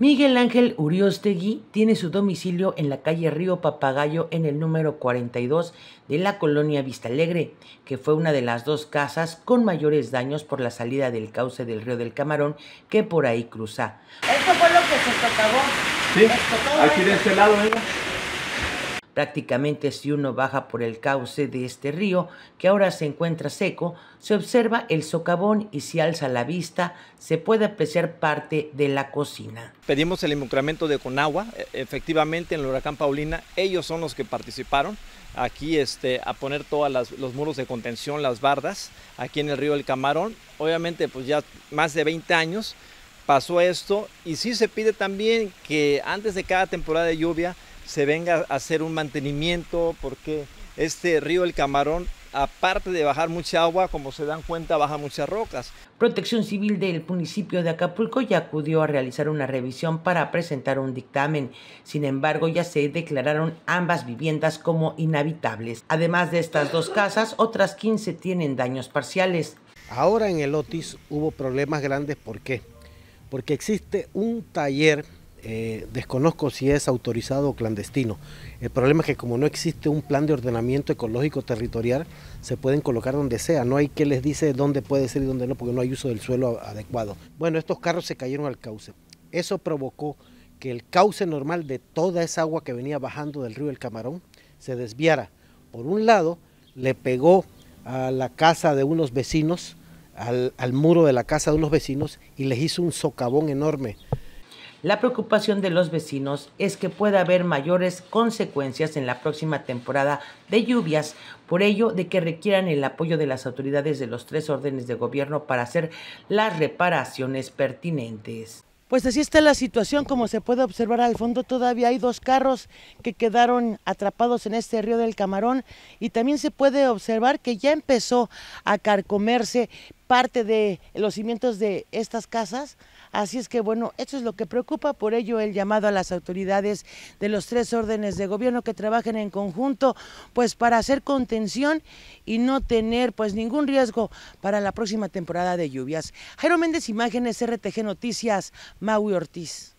Miguel Ángel Uriostegui tiene su domicilio en la calle Río Papagayo en el número 42 de la colonia Vista Alegre, que fue una de las dos casas con mayores daños por la salida del cauce del río del Camarón que por ahí cruza. Esto fue lo que se tocó. Sí, aquí de este lado, mira. ¿eh? Prácticamente si uno baja por el cauce de este río, que ahora se encuentra seco, se observa el socavón y si alza la vista se puede apreciar parte de la cocina. Pedimos el involucramiento de Conagua, e, efectivamente en el huracán Paulina, ellos son los que participaron aquí este, a poner todos los muros de contención, las bardas, aquí en el río del Camarón. Obviamente pues ya más de 20 años pasó esto y sí se pide también que antes de cada temporada de lluvia se venga a hacer un mantenimiento porque este río El Camarón aparte de bajar mucha agua, como se dan cuenta, baja muchas rocas. Protección Civil del municipio de Acapulco ya acudió a realizar una revisión para presentar un dictamen. Sin embargo, ya se declararon ambas viviendas como inhabitables. Además de estas dos casas, otras 15 tienen daños parciales. Ahora en el Otis hubo problemas grandes, ¿por qué? porque existe un taller, eh, desconozco si es autorizado o clandestino. El problema es que como no existe un plan de ordenamiento ecológico territorial, se pueden colocar donde sea, no hay que les dice dónde puede ser y dónde no, porque no hay uso del suelo adecuado. Bueno, estos carros se cayeron al cauce. Eso provocó que el cauce normal de toda esa agua que venía bajando del río El Camarón se desviara. Por un lado, le pegó a la casa de unos vecinos al, muro de la casa de unos vecinos y les hizo un socavón enorme. La preocupación de los vecinos es que pueda haber mayores consecuencias en la próxima temporada de lluvias, por ello de que requieran el apoyo de las autoridades de los tres órdenes de gobierno para hacer las reparaciones pertinentes. Pues así está la situación, como se puede observar al fondo todavía hay dos carros que quedaron atrapados en este río del Camarón y también se puede observar que ya empezó a carcomerse, parte de los cimientos de estas casas. Así es que bueno, eso es lo que preocupa, por ello el llamado a las autoridades de los tres órdenes de gobierno que trabajen en conjunto, pues para hacer contención y no tener pues ningún riesgo para la próxima temporada de lluvias. Jairo Méndez, Imágenes, RTG Noticias, Maui Ortiz.